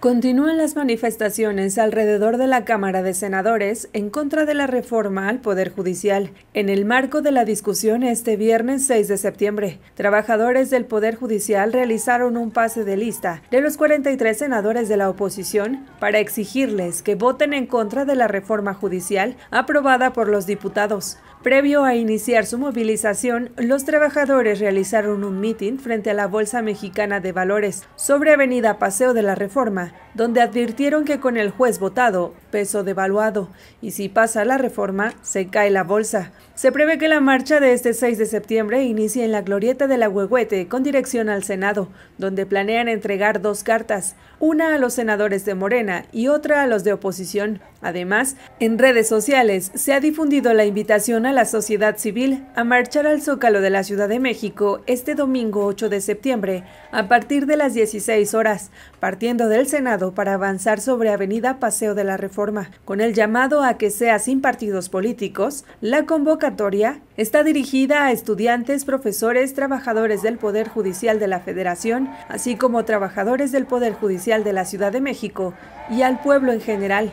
Continúan las manifestaciones alrededor de la Cámara de Senadores en contra de la reforma al Poder Judicial. En el marco de la discusión este viernes 6 de septiembre, trabajadores del Poder Judicial realizaron un pase de lista de los 43 senadores de la oposición para exigirles que voten en contra de la reforma judicial aprobada por los diputados. Previo a iniciar su movilización, los trabajadores realizaron un mitin frente a la Bolsa Mexicana de Valores sobre Avenida Paseo de la Reforma, donde advirtieron que con el juez votado, peso devaluado, y si pasa la reforma, se cae la bolsa. Se prevé que la marcha de este 6 de septiembre inicie en la glorieta de la Huehuete con dirección al Senado, donde planean entregar dos cartas, una a los senadores de Morena y otra a los de oposición. Además, en redes sociales se ha difundido la invitación a la sociedad civil a marchar al Zócalo de la Ciudad de México este domingo 8 de septiembre a partir de las 16 horas, partiendo del Senado para avanzar sobre Avenida Paseo de la Reforma, con el llamado a que sea sin partidos políticos. La convocatoria está dirigida a estudiantes, profesores, trabajadores del Poder Judicial de la Federación, así como trabajadores del Poder Judicial de la Ciudad de México y al pueblo en general.